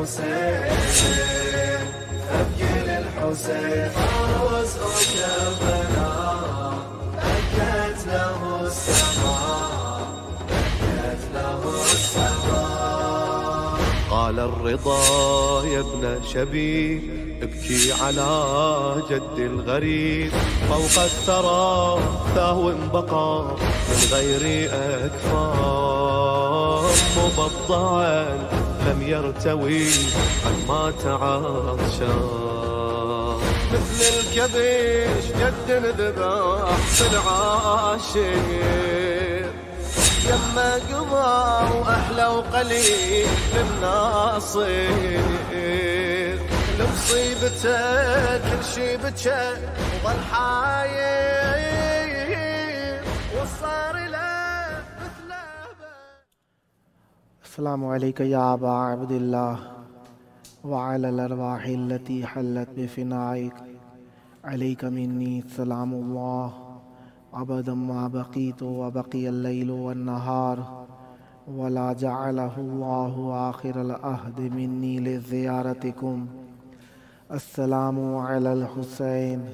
أبكي للحسين له له قال الرضا يا ابن شبيب ابكي على جد الغريب فوق الثرى ثهو بقى من غير أكفان مبضعا لم يرتوي عن ما تعطشان مثل الكبش جد ذبح في العاشر يما قضى واحلى وقليل الناصير لمصيبته كل شي بتشك وظل حاير السّلام علیکم عباد اللہ ابدا ما بقيت وبقي الليل والنهار ولا جعله الله بقی الََََََََََََََََََََلَََََََََََََََََََََََََََََََہار مني لزيارتكم السلام على الحسين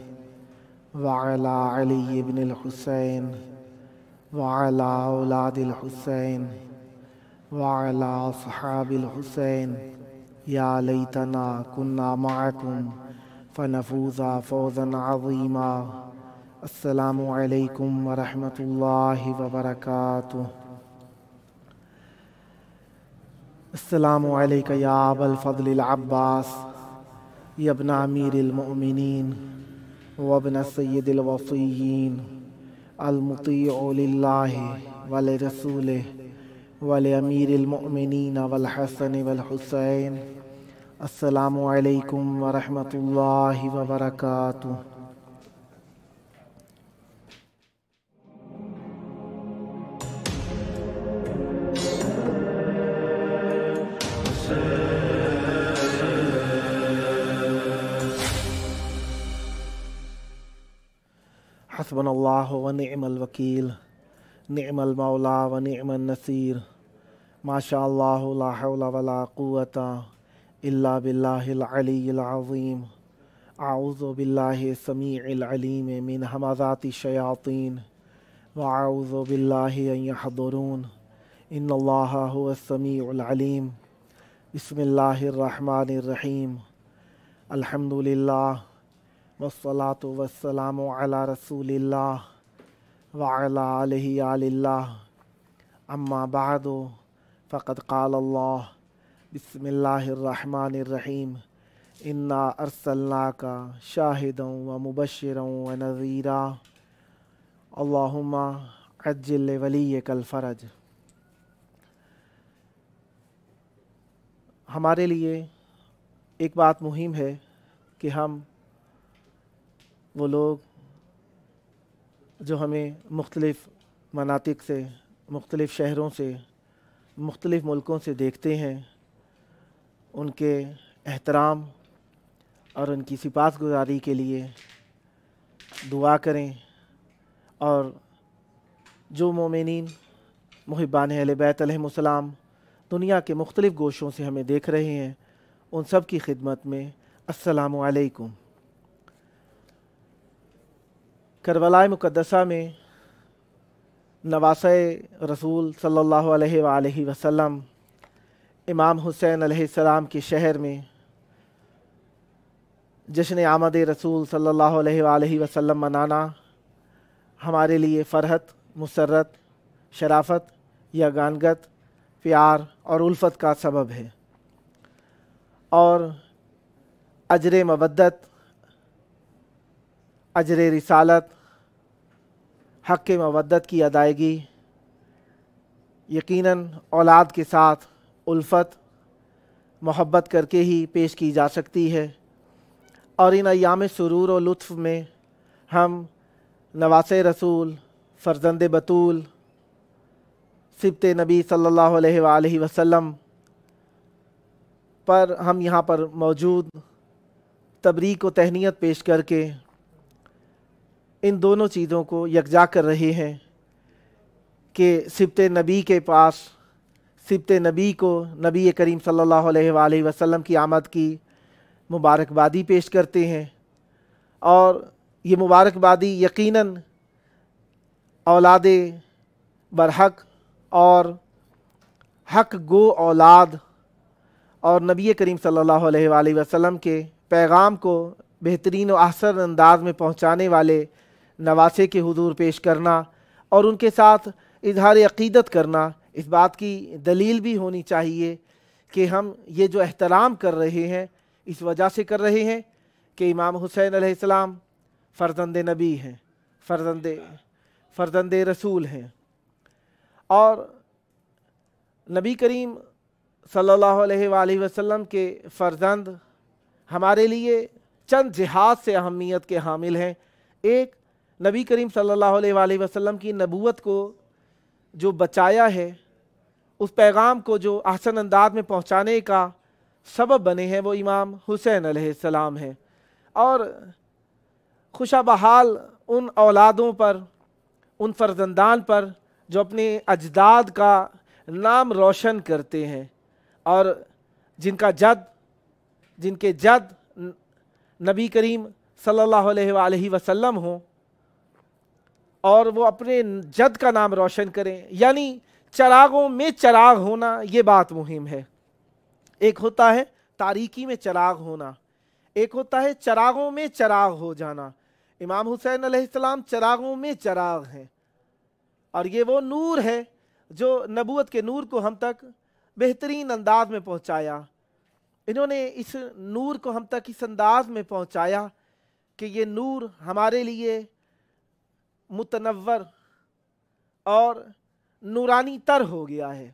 وعلى علي و حسین ولابن الحسین ولادلحسین وعلى صحاب الحسين يا ليتنا كنا معكم فنفوز فوزا عظيما السلام عليكم ورحمة الله وبركاته السلام عليك يا أبا الفضل العباس يا ابن أمير المؤمنين وابن الوسین الوصيين المطيع لله ولرسوله ولأمير المؤمنين والحسن والحسين السلام عليكم ورحمة الله وبركاته حسبنا الله ونعم الوكيل نعم المولى ونعم النصير ما شاء الله لا حول ولا قوة إلا بالله العلي العظيم أعوذ بالله السميع العليم من همذات الشياطين وأعوذ بالله أن يحضرون إن الله هو السميع العليم بسم الله الرحمن الرحيم الحمد لله والصلاة والسلام على رسول الله وعلى آله آل الله أما بعد فقط قال اللہ بسم اللہ الرحمن الرحیم انا ارسلنا اللہ کا شاہدوں و مبشروں و نظیرہ اللہم اجل ولی الفرج ہمارے لیے ایک بات مہم ہے کہ ہم وہ لوگ جو ہمیں مختلف مناطق سے مختلف شہروں سے مختلف ملکوں سے دیکھتے ہیں ان کے احترام اور ان کی سپاس گزاری کے لیے دعا کریں اور جو مومنین محبان اہل بیت علیہ السلام دنیا کے مختلف گوشوں سے ہمیں دیکھ رہے ہیں ان سب کی خدمت میں السلام علیکم کرولا مقدسہ میں نواس رسول صلی اللہ علیہ وآلہ وسلم امام حسین علیہ السلام کے شہر میں جشن آمد رسول صلی اللہ علیہ وآلہ وسلم منانا ہمارے لیے فرحت مسرت شرافت یا گانگت پیار اور الفت کا سبب ہے اور اجر مبدت اجر رسالت حق کے مودت کی ادائیگی یقیناً اولاد کے ساتھ الفت محبت کر کے ہی پیش کی جا سکتی ہے اور ان ایام سرور و لطف میں ہم نواس رسول فرزند بطول سبت نبی صلی اللہ علیہ وآلہ وسلم پر ہم یہاں پر موجود تبریق و تہنیت پیش کر کے ان دونوں چیزوں کو یکجا کر رہے ہیں کہ سبت نبی کے پاس سبت نبی کو نبی کریم صلی اللہ علیہ وآلہ وسلم کی آمد کی مبارکبادی پیش کرتے ہیں اور یہ مبارکبادی یقیناً اولاد برحق اور حق گو اولاد اور نبی کریم صلی اللہ علیہ وآلہ وسلم کے پیغام کو بہترین و احسر انداز میں پہنچانے والے نواسے کے حضور پیش کرنا اور ان کے ساتھ اظہار عقیدت کرنا اس بات کی دلیل بھی ہونی چاہیے کہ ہم یہ جو احترام کر رہے ہیں اس وجہ سے کر رہے ہیں کہ امام حسین علیہ السلام فرزند نبی ہیں فرزند فرزند رسول ہیں اور نبی کریم صلی اللہ علیہ وآلہ وسلم کے فرزند ہمارے لیے چند جہاد سے اہمیت کے حامل ہیں ایک نبی کریم صلی اللہ علیہ وآلہ وسلم کی نبوت کو جو بچایا ہے اس پیغام کو جو احسن انداز میں پہنچانے کا سبب بنے ہیں وہ امام حسین علیہ السلام ہیں اور خوشہ بحال ان اولادوں پر ان فرزندان پر جو اپنے اجداد کا نام روشن کرتے ہیں اور جن کا جد جن کے جد نبی کریم صلی اللہ علیہ وآلہ وسلم ہوں اور وہ اپنے جد کا نام روشن کریں یعنی چراغوں میں چراغ ہونا یہ بات مہم ہے ایک ہوتا ہے تاریکی میں چراغ ہونا ایک ہوتا ہے چراغوں میں چراغ ہو جانا امام حسین علیہ السلام چراغوں میں چراغ ہیں اور یہ وہ نور ہے جو نبوت کے نور کو ہم تک بہترین انداز میں پہنچایا انہوں نے اس نور کو ہم تک اس انداز میں پہنچایا کہ یہ نور ہمارے لیے متنور اور نورانی تر ہو گیا ہے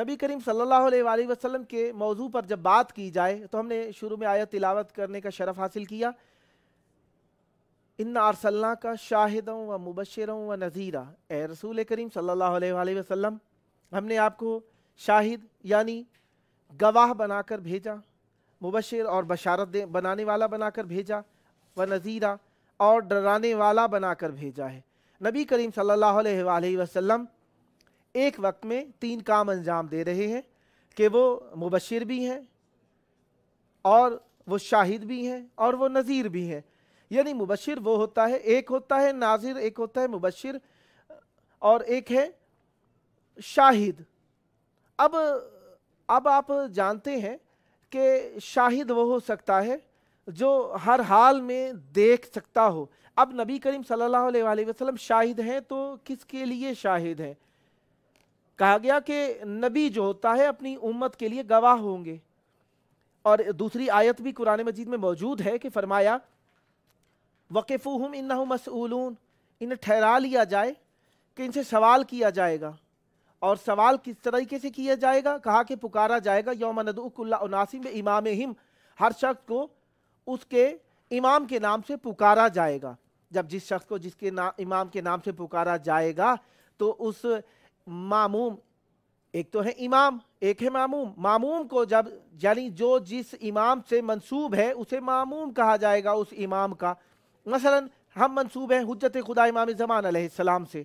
نبی کریم صلی اللہ علیہ وآلہ وسلم کے موضوع پر جب بات کی جائے تو ہم نے شروع میں آیت تلاوت کرنے کا شرف حاصل کیا ان آر کا شاہدوں و مبشروں و نذیرہ اے رسول کریم صلی اللہ علیہ وآلہ وسلم ہم نے آپ کو شاہد یعنی گواہ بنا کر بھیجا مبشر اور بشارت بنانے والا بنا کر بھیجا و نذیرہ اور ڈرانے والا بنا کر بھیجا ہے نبی کریم صلی اللہ علیہ وآلہ وسلم ایک وقت میں تین کام انجام دے رہے ہیں کہ وہ مبشر بھی ہیں اور وہ شاہد بھی ہیں اور وہ نذیر بھی ہیں یعنی مبشر وہ ہوتا ہے ایک ہوتا ہے ناظر ایک ہوتا ہے مبشر اور ایک ہے شاہد اب اب آپ جانتے ہیں کہ شاہد وہ ہو سکتا ہے جو ہر حال میں دیکھ سکتا ہو اب نبی کریم صلی اللہ علیہ وآلہ وسلم شاہد ہیں تو کس کے لیے شاہد ہیں کہا گیا کہ نبی جو ہوتا ہے اپنی امت کے لیے گواہ ہوں گے اور دوسری آیت بھی قرآن مجید میں موجود ہے کہ فرمایا وَقِفُوهُمْ و مَسْئُولُونَ انہیں ٹھہرا لیا جائے کہ ان سے سوال کیا جائے گا اور سوال کس طریقے سے کیا جائے گا کہا کہ پکارا جائے گا یوم ندعو اللہ عناسم امام ام ہر شخص کو اس کے امام کے نام سے پکارا جائے گا جب جس شخص کو جس کے نام امام کے نام سے پکارا جائے گا تو اس معموم ایک تو ہے امام ایک ہے معموم معموم کو جب یعنی جو جس امام سے منصوب ہے اسے معموم کہا جائے گا اس امام کا مثلا ہم منصوب ہیں حجت خدا امام زمان علیہ السلام سے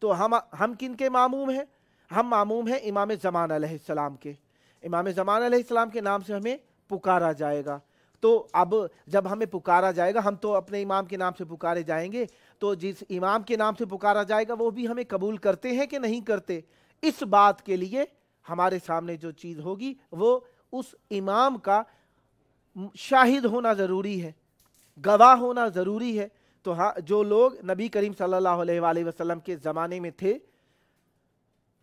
تو ہم ہم کن کے معموم ہیں ہم معموم ہیں امام زمان علیہ السلام کے امام زمان علیہ السلام کے نام سے ہمیں پکارا جائے گا تو اب جب ہمیں پکارا جائے گا ہم تو اپنے امام کے نام سے پکارے جائیں گے تو جس امام کے نام سے پکارا جائے گا وہ بھی ہمیں قبول کرتے ہیں کہ نہیں کرتے اس بات کے لیے ہمارے سامنے جو چیز ہوگی وہ اس امام کا شاہد ہونا ضروری ہے گواہ ہونا ضروری ہے تو ہاں جو لوگ نبی کریم صلی اللہ علیہ وآلہ وسلم کے زمانے میں تھے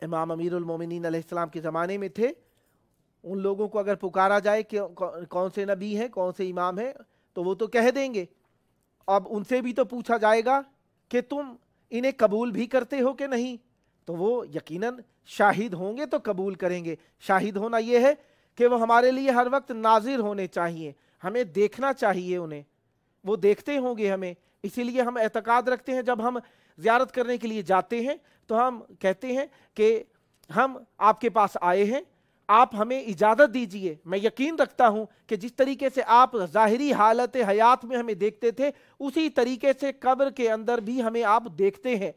امام امیر المومنین علیہ السلام کے زمانے میں تھے ان لوگوں کو اگر پکارا جائے کہ کون سے نبی ہیں کون سے امام ہیں تو وہ تو کہہ دیں گے اب ان سے بھی تو پوچھا جائے گا کہ تم انہیں قبول بھی کرتے ہو کہ نہیں تو وہ یقیناً شاہد ہوں گے تو قبول کریں گے شاہد ہونا یہ ہے کہ وہ ہمارے لیے ہر وقت ناظر ہونے چاہیے ہمیں دیکھنا چاہیے انہیں وہ دیکھتے ہوں گے ہمیں اسی لیے ہم اعتقاد رکھتے ہیں جب ہم زیارت کرنے کے لیے جاتے ہیں تو ہم کہتے ہیں کہ ہم آپ کے پاس آئے ہیں آپ ہمیں اجازت دیجئے میں یقین رکھتا ہوں کہ جس طریقے سے آپ ظاہری حالت حیات میں ہمیں دیکھتے تھے اسی طریقے سے قبر کے اندر بھی ہمیں آپ دیکھتے ہیں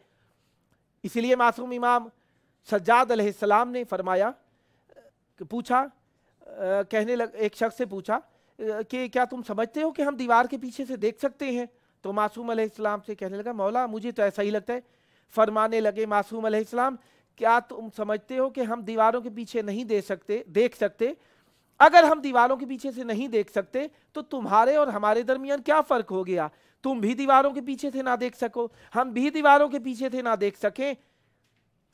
اسی لیے معصوم امام سجاد علیہ السلام نے فرمایا پوچھا کہنے لگ ایک شخص سے پوچھا کہ کیا تم سمجھتے ہو کہ ہم دیوار کے پیچھے سے دیکھ سکتے ہیں تو معصوم علیہ السلام سے کہنے لگا مولا مجھے تو ایسا ہی لگتا ہے فرمانے لگے معصوم علیہ السلام کیا تم سمجھتے ہو کہ ہم دیواروں کے پیچھے نہیں دے سکتے دیکھ سکتے اگر ہم دیواروں کے پیچھے سے نہیں دیکھ سکتے تو تمہارے اور ہمارے درمیان کیا فرق ہو گیا تم بھی دیواروں کے پیچھے تھے نہ دیکھ سکو ہم بھی دیواروں کے پیچھے تھے نہ دیکھ سکیں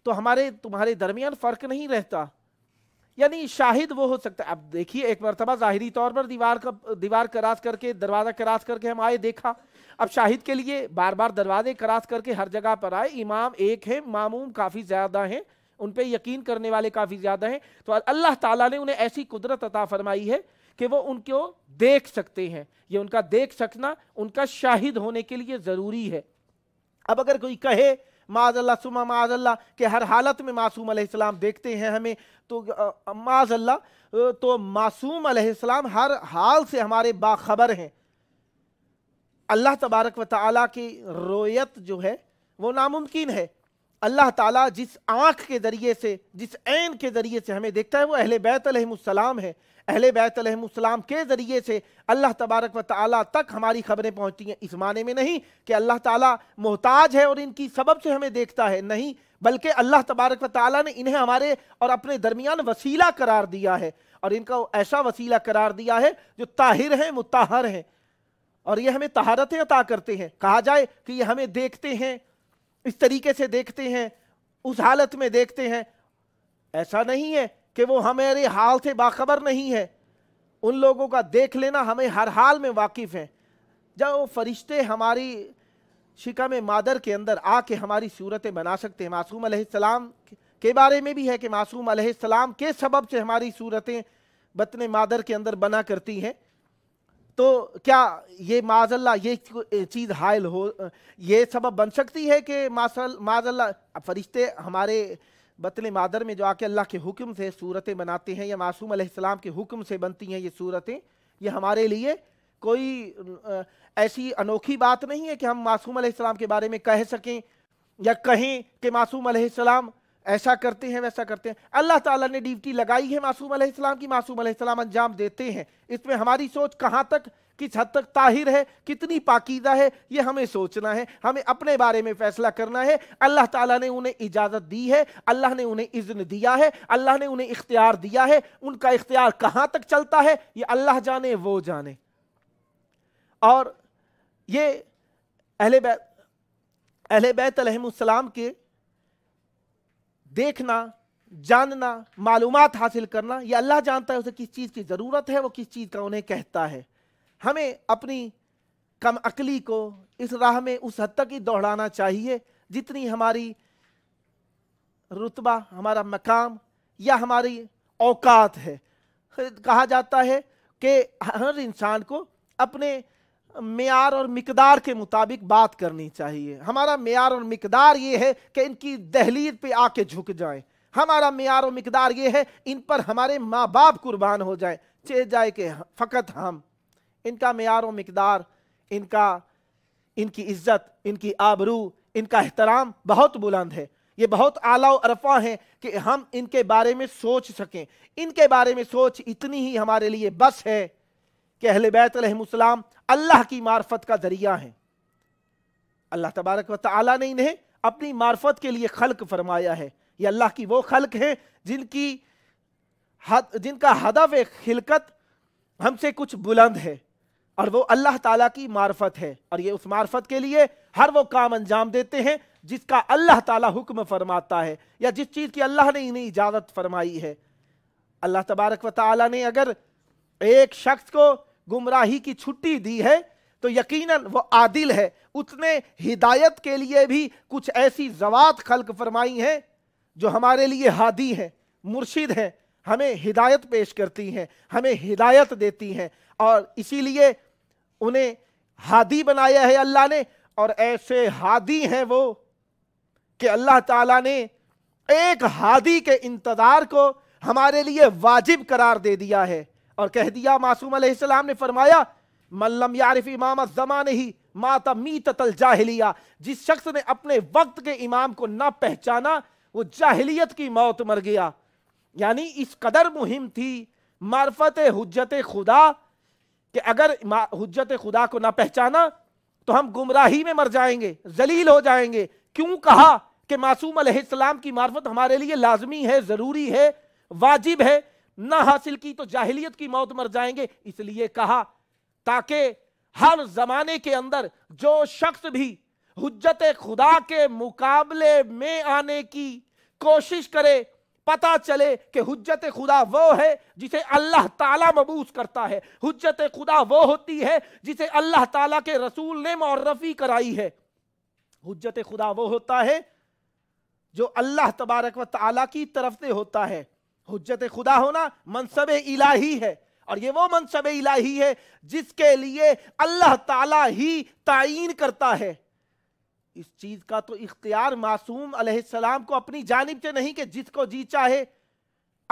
تو ہمارے تمہارے درمیان فرق نہیں رہتا یعنی شاہد وہ ہو سکتا ہے اب دیکھیے ایک مرتبہ ظاہری طور پر دیوار کا دیوار کراس کر کے دروازہ کراس کر کے ہم آئے دیکھا اب شاہد کے لیے بار بار دروازے کراس کر کے ہر جگہ پر آئے امام ایک ہیں معموم کافی زیادہ ہیں ان پہ یقین کرنے والے کافی زیادہ ہیں تو اللہ تعالیٰ نے انہیں ایسی قدرت عطا فرمائی ہے کہ وہ ان کو دیکھ سکتے ہیں یہ ان کا دیکھ سکنا ان کا شاہد ہونے کے لیے ضروری ہے اب اگر کوئی کہے معاذ اللہ سما معاذ اللہ کہ ہر حالت میں معصوم علیہ السلام دیکھتے ہیں ہمیں تو معاذ اللہ تو معصوم علیہ السلام ہر حال سے ہمارے باخبر ہیں اللہ تبارک و تعالیٰ کی رویت جو ہے وہ ناممکن ہے اللہ تعالیٰ جس آنکھ کے ذریعے سے جس عین کے ذریعے سے ہمیں دیکھتا ہے وہ اہل بیت علیہ السلام ہے اہل بیت علیہ السلام کے ذریعے سے اللہ تبارک و تعالیٰ تک ہماری خبریں پہنچتی ہیں اس معنی میں نہیں کہ اللہ تعالیٰ محتاج ہے اور ان کی سبب سے ہمیں دیکھتا ہے نہیں بلکہ اللہ تبارک و تعالیٰ نے انہیں ہمارے اور اپنے درمیان وسیلہ قرار دیا ہے اور ان کا ایسا وسیلہ قرار دیا ہے جو طاہر ہیں متحر ہیں اور یہ ہمیں طہارتیں عطا کرتے ہیں کہا جائے کہ یہ ہمیں دیکھتے ہیں اس طریقے سے دیکھتے ہیں اس حالت میں دیکھتے ہیں ایسا نہیں ہے کہ وہ ہمارے حال سے باخبر نہیں ہے ان لوگوں کا دیکھ لینا ہمیں ہر حال میں واقف ہیں جب وہ فرشتے ہماری شکم مادر کے اندر آ کے ہماری صورتیں بنا سکتے ہیں معصوم علیہ السلام کے بارے میں بھی ہے کہ معصوم علیہ السلام کے سبب سے ہماری صورتیں بطن مادر کے اندر بنا کرتی ہیں تو کیا یہ اللہ یہ چیز حائل ہو یہ سبب بن سکتی ہے کہ معاذ اللہ فرشتے ہمارے بطن مادر میں جو آ کے اللہ کے حکم سے صورتیں بناتے ہیں یا معصوم علیہ السلام کے حکم سے بنتی ہیں یہ صورتیں یہ ہمارے لیے کوئی ایسی انوکھی بات نہیں ہے کہ ہم معصوم علیہ السلام کے بارے میں کہہ سکیں یا کہیں کہ معصوم علیہ السلام ایسا کرتے ہیں ویسا کرتے ہیں اللہ تعالیٰ نے ڈیوٹی لگائی ہے معصوم علیہ السلام کی معصوم علیہ السلام انجام دیتے ہیں اس میں ہماری سوچ کہاں تک کس حد تک طاہر ہے کتنی پاکیدہ ہے یہ ہمیں سوچنا ہے ہمیں اپنے بارے میں فیصلہ کرنا ہے اللہ تعالیٰ نے انہیں اجازت دی ہے اللہ نے انہیں اذن دیا ہے اللہ نے انہیں اختیار دیا ہے ان کا اختیار کہاں تک چلتا ہے یہ اللہ جانے وہ جانے اور یہ اہل بیت اہل بیت علیہ السلام کے دیکھنا جاننا معلومات حاصل کرنا یہ اللہ جانتا ہے اسے کس چیز کی ضرورت ہے وہ کس چیز کا انہیں کہتا ہے ہمیں اپنی کم عقلی کو اس راہ میں اس حد تک ہی دوڑانا چاہیے جتنی ہماری رتبہ ہمارا مقام یا ہماری اوقات ہے کہا جاتا ہے کہ ہر انسان کو اپنے معیار اور مقدار کے مطابق بات کرنی چاہیے ہمارا معیار اور مقدار یہ ہے کہ ان کی دہلیر پہ آ کے جھک جائیں ہمارا معیار و مقدار یہ ہے ان پر ہمارے ماں باپ قربان ہو جائیں چہ جائے کہ فقط ہم ان کا معیار و مقدار ان کا ان کی عزت ان کی آبرو ان کا احترام بہت بلند ہے یہ بہت اعلیٰ عرفہ ہیں کہ ہم ان کے بارے میں سوچ سکیں ان کے بارے میں سوچ اتنی ہی ہمارے لیے بس ہے کہ اہل بیت علیہ السلام اللہ کی معرفت کا ذریعہ ہیں اللہ تبارک و تعالیٰ نے انہیں اپنی معرفت کے لیے خلق فرمایا ہے یہ اللہ کی وہ خلق ہیں جن کی جن کا ہدف خلقت ہم سے کچھ بلند ہے اور وہ اللہ تعالیٰ کی معرفت ہے اور یہ اس معرفت کے لیے ہر وہ کام انجام دیتے ہیں جس کا اللہ تعالیٰ حکم فرماتا ہے یا جس چیز کی اللہ نے انہیں اجازت فرمائی ہے اللہ تبارک و تعالیٰ نے اگر ایک شخص کو گمراہی کی چھٹی دی ہے تو یقیناً وہ عادل ہے اس نے ہدایت کے لیے بھی کچھ ایسی زوات خلق فرمائی ہیں جو ہمارے لیے ہادی ہیں مرشد ہیں ہمیں ہدایت پیش کرتی ہیں ہمیں ہدایت دیتی ہیں اور اسی لیے انہیں ہادی بنایا ہے اللہ نے اور ایسے ہادی ہیں وہ کہ اللہ تعالیٰ نے ایک ہادی کے انتظار کو ہمارے لیے واجب قرار دے دیا ہے اور کہہ دیا معصوم علیہ السلام نے فرمایا من لم یعرف امام الزمان ہی ماتا میتت الجاہلیہ جس شخص نے اپنے وقت کے امام کو نہ پہچانا وہ جاہلیت کی موت مر گیا یعنی اس قدر مہم تھی معرفت حجت خدا کہ اگر حجت خدا کو نہ پہچانا تو ہم گمراہی میں مر جائیں گے زلیل ہو جائیں گے کیوں کہا کہ معصوم علیہ السلام کی معرفت ہمارے لیے لازمی ہے ضروری ہے واجب ہے نہ حاصل کی تو جاہلیت کی موت مر جائیں گے اس لیے کہا تاکہ ہر زمانے کے اندر جو شخص بھی حجت خدا کے مقابلے میں آنے کی کوشش کرے پتا چلے کہ حجت خدا وہ ہے جسے اللہ تعالیٰ مبوس کرتا ہے حجت خدا وہ ہوتی ہے جسے اللہ تعالیٰ کے رسول نے معرفی کرائی ہے حجت خدا وہ ہوتا ہے جو اللہ تبارک و تعالیٰ کی طرف سے ہوتا ہے حجت خدا ہونا منصب الہی ہے اور یہ وہ منصب الہی ہے جس کے لیے اللہ تعالیٰ ہی تعین کرتا ہے اس چیز کا تو اختیار معصوم علیہ السلام کو اپنی جانب سے نہیں کہ جس کو جی چاہے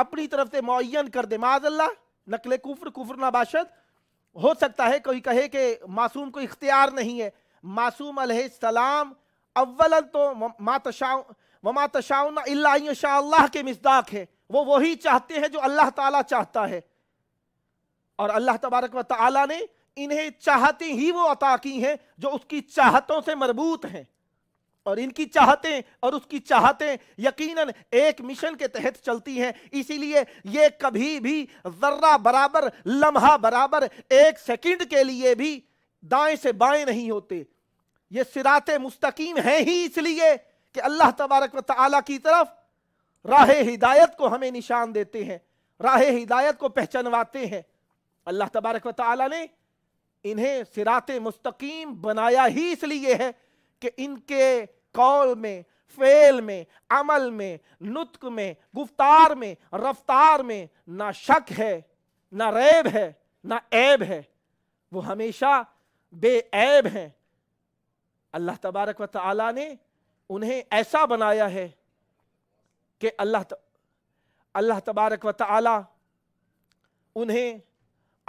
اپنی طرف سے معین کر دے معاذ اللہ نقل کفر کفر ناباشد ہو سکتا ہے کوئی کہے کہ معصوم کو اختیار نہیں ہے معصوم علیہ السلام اولا تو وما الشاء اللہ کے مزداق ہے وہ وہی چاہتے ہیں جو اللہ تعالیٰ چاہتا ہے اور اللہ تبارک و تعالیٰ نے انہیں چاہتے ہی وہ عطا کی ہیں جو اس کی چاہتوں سے مربوط ہیں اور ان کی چاہتیں اور اس کی چاہتیں یقیناً ایک مشن کے تحت چلتی ہیں اسی لیے یہ کبھی بھی ذرہ برابر لمحہ برابر ایک سیکنڈ کے لیے بھی دائیں سے بائیں نہیں ہوتے یہ سرات مستقیم ہیں ہی اس لیے کہ اللہ تبارک و تعالیٰ کی طرف راہ ہدایت کو ہمیں نشان دیتے ہیں راہ ہدایت کو پہچنواتے ہیں اللہ تبارک و تعالی نے انہیں سرات مستقیم بنایا ہی اس لیے ہے کہ ان کے قول میں فعل میں عمل میں نطق میں گفتار میں رفتار میں نہ شک ہے نہ ریب ہے نہ عیب ہے وہ ہمیشہ بے عیب ہیں اللہ تبارک و تعالی نے انہیں ایسا بنایا ہے کہ اللہ اللہ تبارک و تعالی انہیں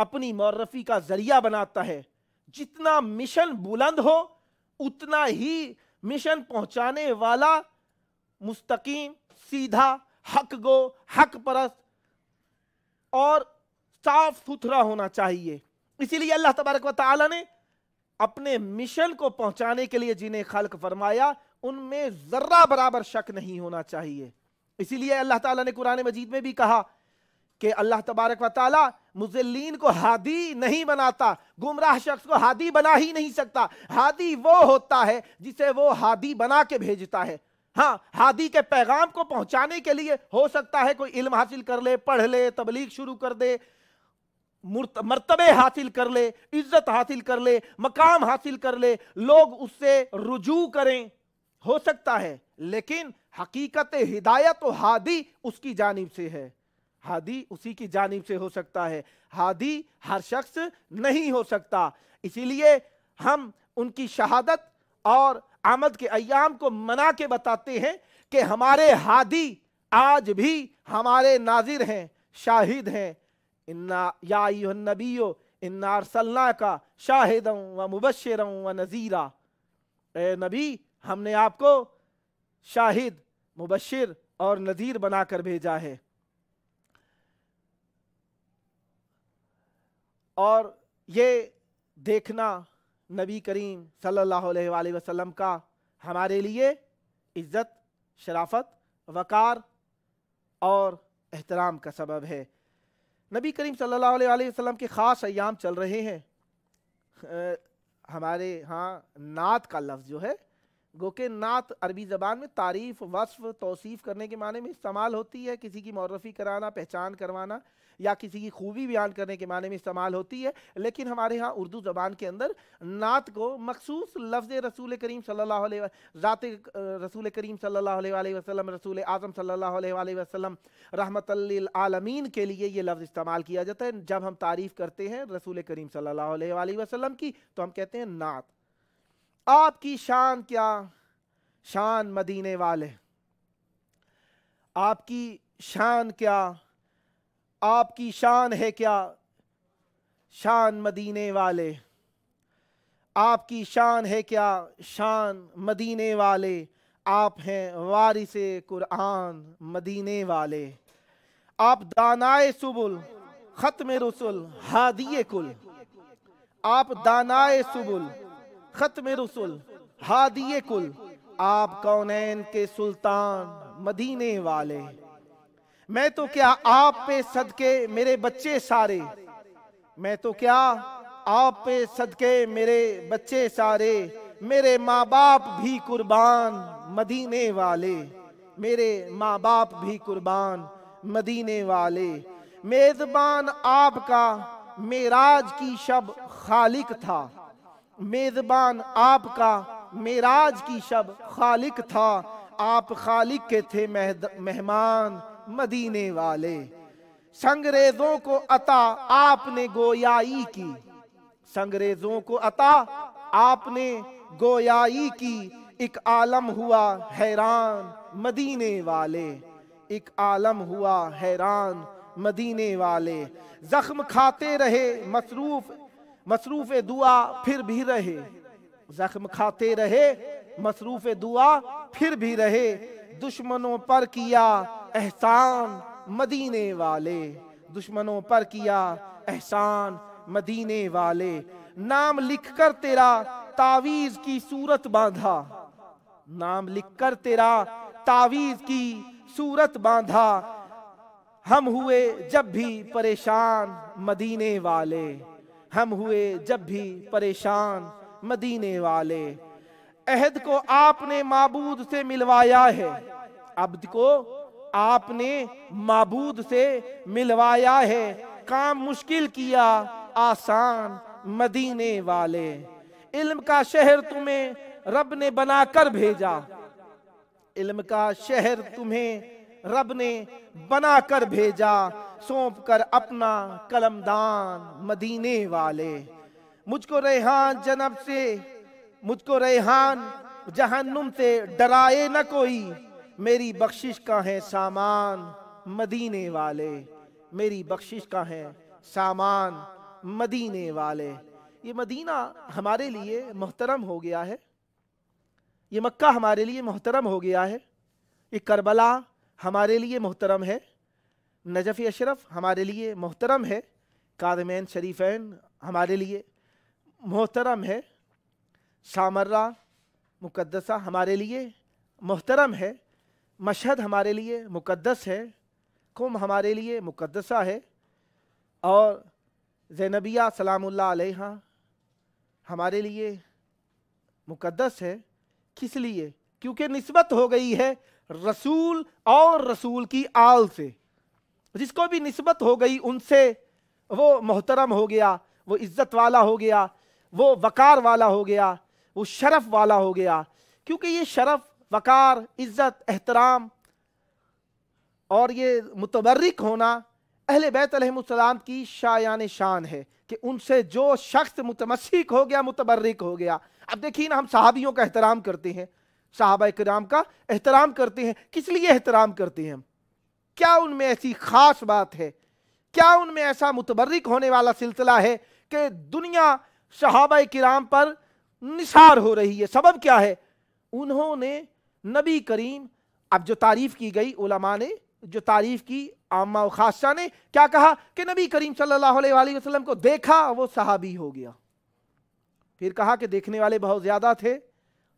اپنی مورفی کا ذریعہ بناتا ہے جتنا مشن بلند ہو اتنا ہی مشن پہنچانے والا مستقیم سیدھا حق گو حق پرت اور صاف ستھرا ہونا چاہیے اسی لیے اللہ تبارک و تعالی نے اپنے مشن کو پہنچانے کے لیے جنہیں خلق فرمایا ان میں ذرہ برابر شک نہیں ہونا چاہیے اسی لیے اللہ تعالیٰ نے قرآن مجید میں بھی کہا کہ اللہ تبارک و تعالیٰ مزلین کو ہادی نہیں بناتا گمراہ شخص کو ہادی بنا ہی نہیں سکتا ہادی وہ ہوتا ہے جسے وہ ہادی بنا کے بھیجتا ہے ہاں ہادی کے پیغام کو پہنچانے کے لیے ہو سکتا ہے کوئی علم حاصل کر لے پڑھ لے تبلیغ شروع کر دے مرتبے حاصل کر لے عزت حاصل کر لے مقام حاصل کر لے لوگ اس سے رجوع کریں ہو سکتا ہے لیکن حقیقت ہدایت و ہادی اس کی جانب سے ہے ہادی اسی کی جانب سے ہو سکتا ہے ہادی ہر شخص نہیں ہو سکتا اسی لیے ہم ان کی شہادت اور آمد کے ایام کو منا کے بتاتے ہیں کہ ہمارے ہادی آج بھی ہمارے ناظر ہیں شاہد ہیں یا ایوہ النبیو ارسلنا کا و و نظیرہ اے نبی ہم نے آپ کو شاہد مبشر اور نذیر بنا کر بھیجا ہے اور یہ دیکھنا نبی کریم صلی اللہ علیہ وآلہ وسلم کا ہمارے لیے عزت شرافت وقار اور احترام کا سبب ہے نبی کریم صلی اللہ علیہ وآلہ وسلم کے خاص ایام چل رہے ہیں ہمارے ہاں نعت کا لفظ جو ہے گو کہ نعت عربی زبان میں تعریف وصف توصیف کرنے کے معنی میں استعمال ہوتی ہے کسی کی معرفی کرانا پہچان کروانا یا کسی کی خوبی بیان کرنے کے معنی میں استعمال ہوتی ہے لیکن ہمارے ہاں اردو زبان کے اندر نعت کو مخصوص لفظ رسول کریم صلی اللہ علیہ ذات رسول کریم صلی اللہ علیہ وسلم رسول اعظم صلی اللہ علیہ وسلم رحمت للعالمین کے لیے یہ لفظ استعمال کیا جاتا ہے جب ہم تعریف کرتے ہیں رسول کریم صلی اللہ علیہ وسلم کی تو ہم کہتے ہیں نعت آپ کی شان کیا شان مدینے والے آپ کی شان کیا آپ کی شان ہے کیا شان مدینے والے آپ کی شان ہے کیا شان مدینے والے آپ ہیں وارث قرآن مدینے والے آپ دانائے سبل ختم رسول ہادی کل آپ دانائے سبل ختم رسول حادی کل آپ کونین کے سلطان مدینے والے میں تو کیا آپ پہ صدقے میرے بچے سارے میں تو کیا آپ پہ صدقے میرے بچے سارے میرے ماں باپ بھی قربان مدینے والے میرے ماں باپ بھی قربان مدینے والے میزبان آپ کا میراج کی شب خالق تھا میزبان آپ کا میراج کی شب خالق تھا آپ خالق کے تھے مہمان مدینے والے سنگریزوں کو عطا آپ نے گویائی کی سنگریزوں کو عطا آپ نے گویائی کی ایک عالم ہوا حیران مدینے والے ایک عالم ہوا حیران مدینے والے زخم کھاتے رہے مصروف مصروف دعا پھر بھی رہے زخم کھاتے رہے مصروف دعا پھر بھی رہے دشمنوں پر کیا احسان مدینے والے دشمنوں پر کیا احسان مدینے والے نام لکھ کر تیرا تعویز کی صورت باندھا نام لکھ کر تیرا تعویز کی صورت باندھا ہم ہوئے جب بھی پریشان مدینے والے ہم ہوئے جب بھی پریشان مدینے والے عہد کو آپ نے معبود سے ملوایا ہے عبد کو آپ نے معبود سے ملوایا ہے کام مشکل کیا آسان مدینے والے علم کا شہر تمہیں رب نے بنا کر بھیجا علم کا شہر تمہیں رب نے بنا کر بھیجا سونپ کر اپنا قلم دان مدینے والے مجھ کو ریحان جنب سے مجھ کو ریحان جہنم سے ڈرائے نہ کوئی میری بخشش کا ہے سامان مدینے والے میری بخشش کا ہے سامان مدینے والے یہ مدینہ ہمارے لیے محترم ہو گیا ہے یہ مکہ ہمارے لیے محترم ہو گیا ہے یہ کربلا ہمارے لیے محترم ہے نجف اشرف ہمارے لیے محترم ہے قادمین شریفین ہمارے لیے محترم ہے سامرہ مقدسہ ہمارے لیے محترم ہے مشہد ہمارے لیے مقدس ہے کم ہمارے لیے مقدسہ ہے اور زینبیہ سلام اللہ علیہ ہمارے لیے مقدس ہے کس لیے کیونکہ نسبت ہو گئی ہے رسول اور رسول کی آل سے جس کو بھی نسبت ہو گئی ان سے وہ محترم ہو گیا وہ عزت والا ہو گیا وہ وقار والا ہو گیا وہ شرف والا ہو گیا کیونکہ یہ شرف وقار عزت احترام اور یہ متبرک ہونا اہل بیت علیہ السلام کی شایان شان ہے کہ ان سے جو شخص متمسک ہو گیا متبرک ہو گیا اب دیکھیے نا ہم صحابیوں کا احترام کرتے ہیں صحابہ کرام کا احترام کرتے ہیں کس لیے احترام کرتے ہیں کیا ان میں ایسی خاص بات ہے کیا ان میں ایسا متبرک ہونے والا سلسلہ ہے کہ دنیا صحابہ کرام پر نثار ہو رہی ہے سبب کیا ہے انہوں نے نبی کریم اب جو تعریف کی گئی علماء نے جو تعریف کی عامہ و خاصہ نے کیا کہا کہ نبی کریم صلی اللہ علیہ وآلہ وسلم کو دیکھا وہ صحابی ہو گیا پھر کہا کہ دیکھنے والے بہت زیادہ تھے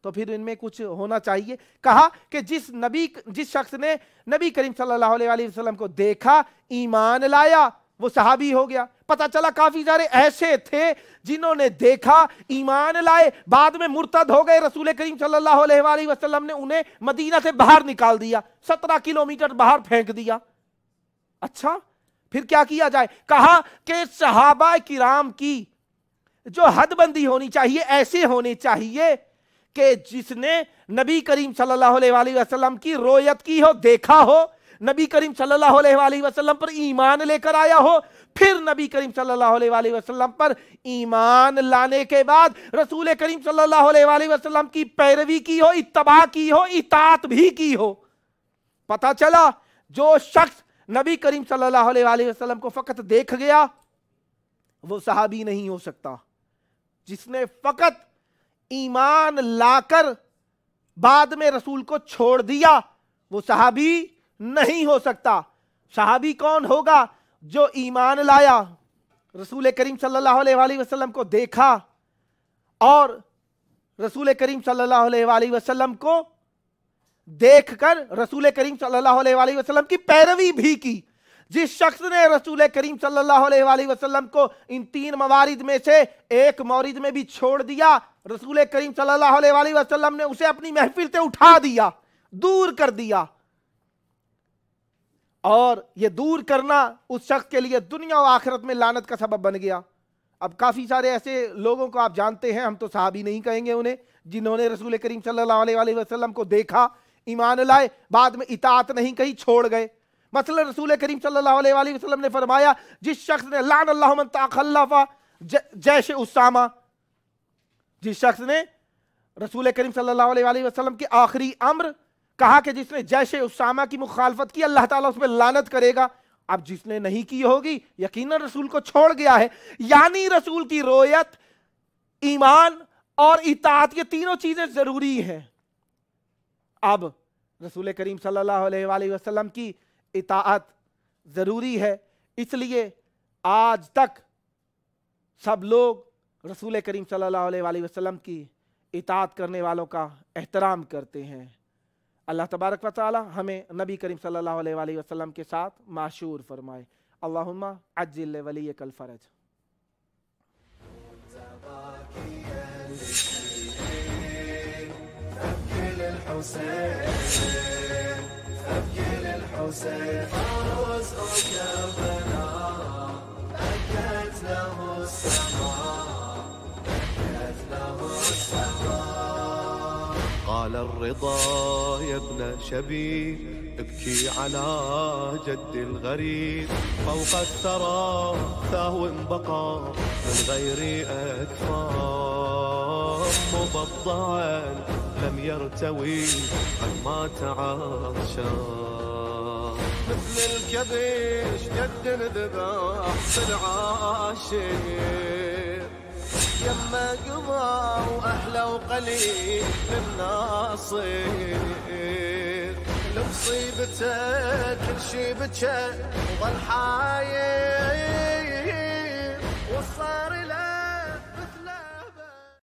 تو پھر ان میں کچھ ہونا چاہیے کہا کہ جس نبی جس شخص نے نبی کریم صلی اللہ علیہ وآلہ وسلم کو دیکھا ایمان لایا وہ صحابی ہو گیا پتہ چلا کافی سارے ایسے تھے جنہوں نے دیکھا ایمان لائے بعد میں مرتد ہو گئے رسول کریم صلی اللہ علیہ وآلہ وسلم نے انہیں مدینہ سے باہر نکال دیا سترہ کلومیٹر باہر پھینک دیا اچھا پھر کیا کیا جائے کہا کہ صحابہ کرام کی جو حد بندی ہونی چاہیے ایسے ہونے چاہیے کہ جس نے نبی کریم صلی اللہ علیہ وآلہ وسلم کی رویت کی ہو دیکھا ہو نبی کریم صلی اللہ علیہ وآلہ وسلم پر ایمان لے کر آیا ہو پھر نبی کریم صلی اللہ علیہ وآلہ وسلم پر ایمان لانے کے بعد رسول کریم صلی اللہ علیہ وآلہ وسلم کی پیروی کی ہو اتباع کی ہو اطاعت بھی کی ہو پتا چلا جو شخص نبی کریم صلی اللہ علیہ وآلہ وسلم کو فقط دیکھ گیا وہ صحابی نہیں ہو سکتا جس نے فقط ایمان لا کر بعد میں رسول کو چھوڑ دیا وہ صحابی نہیں ہو سکتا صحابی کون ہوگا جو ایمان لایا رسول کریم صلی اللہ علیہ وآلہ وسلم کو دیکھا اور رسول کریم صلی اللہ علیہ وآلہ وسلم کو دیکھ کر رسول کریم صلی اللہ علیہ وآلہ وسلم کی پیروی بھی کی جس شخص نے رسول کریم صلی اللہ علیہ وآلہ وسلم کو ان تین موارد میں سے ایک مورد میں بھی چھوڑ دیا رسول کریم صلی اللہ علیہ وآلہ وسلم نے اسے اپنی محفل سے اٹھا دیا دور کر دیا اور یہ دور کرنا اس شخص کے لیے دنیا و آخرت میں لانت کا سبب بن گیا اب کافی سارے ایسے لوگوں کو آپ جانتے ہیں ہم تو صحابی نہیں کہیں گے انہیں جنہوں نے رسول کریم صلی اللہ علیہ وآلہ وسلم کو دیکھا ایمان لائے بعد میں اطاعت نہیں کہی چھوڑ گئے مثلا رسول کریم صلی اللہ علیہ وآلہ وسلم نے فرمایا جس شخص نے لعن اللہ من جیش اسامہ جس شخص نے رسول کریم صلی اللہ علیہ وآلہ وسلم کی آخری امر کہا کہ جس نے جیش اسامہ کی مخالفت کی اللہ تعالیٰ اس میں لانت کرے گا اب جس نے نہیں کی ہوگی یقیناً رسول کو چھوڑ گیا ہے یعنی رسول کی رویت ایمان اور اطاعت یہ تینوں چیزیں ضروری ہیں اب رسول کریم صلی اللہ علیہ وآلہ وسلم کی اطاعت ضروری ہے اس لیے آج تک سب لوگ رسول کریم صلی اللہ علیہ وآلہ وسلم کی اطاعت کرنے والوں کا احترام کرتے ہیں اللہ تبارک و تعالی ہمیں نبی کریم صلی اللہ علیہ وآلہ وسلم کے ساتھ معشور فرمائے اللہم عجل اجل الفرج کلفرج الحسين رزقك له له قال الرضا يا ابن شبيب ابكي على جد الغريب فوق الثرى ثاو بقى من غير أكفار مبضعا لم يرتوي عن ما تعشى مثل الكبش قد في بالعاشر يما قضى واهله وقليل من ناصير لمصيبته كل شي بكى وظل حاير وصار